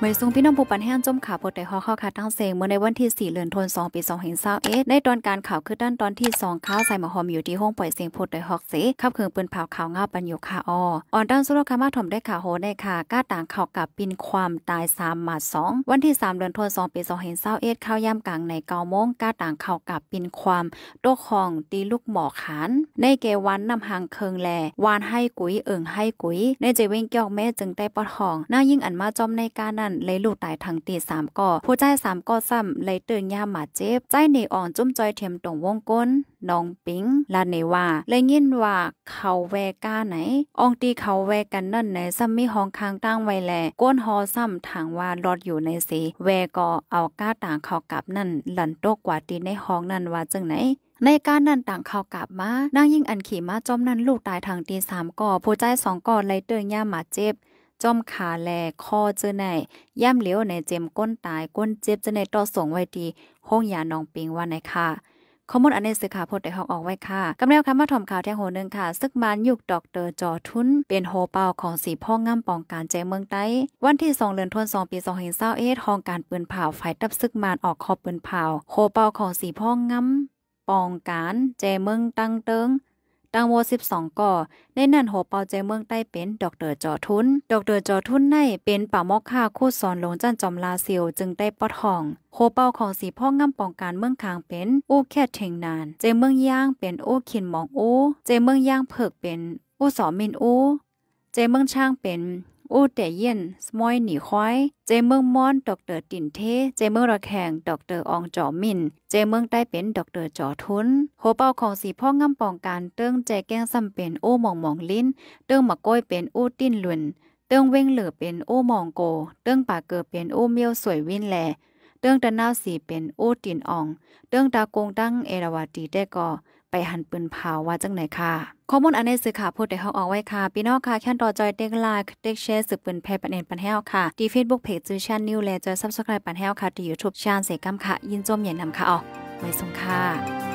เมื่อสุงพี่น้องผู้ปันแห้งจมข่าวปดได้ฮอข้อขาตั้งเสียง เมื่อในวันที่ 4เดือนธันวาคมปี2521ในตอนการข่าวคือด้านตอนที่2ข้าวใส่หมอหอมอยู่ที่ห้องปล่อยเสียงพดได่ฮอกเสขับเคื่องปืนเผาข่าวงาปันอยู่ค่ออ่อนด้านสุรคามาถมได้ข่าวโหได้ค่ะก้าต่างข่าวกับปินความตาย3หมา2 วันที่3เดือนธันวาคมปี2521ข้าวย่ำกลางในเกาโมงก้าต่างข่าวกับปินความโตคองตีลูกหมอขาน ในเกวันนำหางเคิงแลวานให้กุ้ยเอิงให้กุ้ยในเจเวงเกียวแม่จึงได้ปอดห้องหน้ายิ่งอันมาจอมในการนั้นนนเลยลูกตายทางตีสามก่อผู้ใจสามก่อซ้ำเลยเตือนย่าหมาเจ็บ ใจในอ่อนจุ้มจอยเทียมตรงวงก้นน้องปิงลาเนว่า เลยยินว่าเขาแวก้าไหนอองตีเขาแวกันนั่นไหนซ้ำมีห้องค้างตั้งไว้แลก้นหอซ้ำทางว่ารอดอยู่ในสีแวก็เอาก้าต่างเขากลับนั่น หลันโตกว่าตีในห้องนั่นว่าจังไหน ในการนั่นต่างเข้ากลับมานางยิ่งอันขี่มาจอมนั่นลูกตายทางตีสามก่อผู้ใจสองก่อเลยเตือนย่าหมาเจ็บจอมขาแลคอเจอในย่ำเหลียวในเจมก้นตายก้นเจ็บเจอในต่อส่งไว้ดี ห้องยานองปิงวันไหนค่ะ ข้อมูลอันนี้สื่อข่าวพดได้ฮอกออกไว้ค่ะกำเนิดคำมาถ่อมข่าว แท่งโห นึง ค่ะ ซึกมันยุกดอกเตอร์จอทุน เป็นโฮเปาของสีพ่อง่ำปองการแจเมืองไต้วันที่สองเดือนทวนสองปีสอเห็นเศร้าเอทองการปืนเผาไฟตับซึกมันออกคอปืนเผาโฮเปาของสีพ่อง่ำปองการแจเมืองตั้งเติงตังโว12ก่อในนั่นโวเปาใจเมืองใต้เป็นดอกเตอร์จอทุนดอกเตอร์จอทุนในเป็นป่ามอกค่าคู่สอนหลงจันจอมลาเซียวจึงได้ปอทองโวเปาของสีพ่อง่ำปองการเมืองคางเป็น อู้แค่เทงนานเจเมืองย่างเป็นอู้ขินมองอู้เจเมืองย่างเผิกเป็นอู้สอมินอู้เจเมืองช่างเป็นอู้แต่เย็นสมอยหนีควายเจเมืองมอนดอกเตอร์ตินเทเจเมืองระแข่งดอกเตอร์อองจอมินเจเมืองใต้เป็นดอกเตอร์จอทุนโหเป้าของสีพ่อง่ำปองการเติ้งใจแก้งซ้ำเป็นโอ้มองมองลิ้น เติ้งมะก้อยเป็นโอ้ติ้นลุนเติ้งเว้งเหลือเป็นโอ้มองโกเติ้งป่าเกิดเป็นโอ้เมียวสวยวินแลเติ้งตะนาวสีเป็นโอ้ตินอองเติ้งตากงตั้งเอราวัตีได้ก่อไปหันปืนเผาว่าจังไหนค่ะข้อมูลอันนี้สื่อข่าวพูดแต่เขาออาไว้ค่ะ พี่น้องค่ะ แค่ต่อจอยเด็กลาเด็กแชร์สืบปืนแพรปันเอ็นปันแห้วค่ะดีเฟซบุ๊กเพจจูชันนิวแลจอยซับสไครป์ปันแห้วค่ะดียูทูบชานเสกัมค่ะ ยินจมใหญ่นำค่ะออกไว้ส่งค่ะ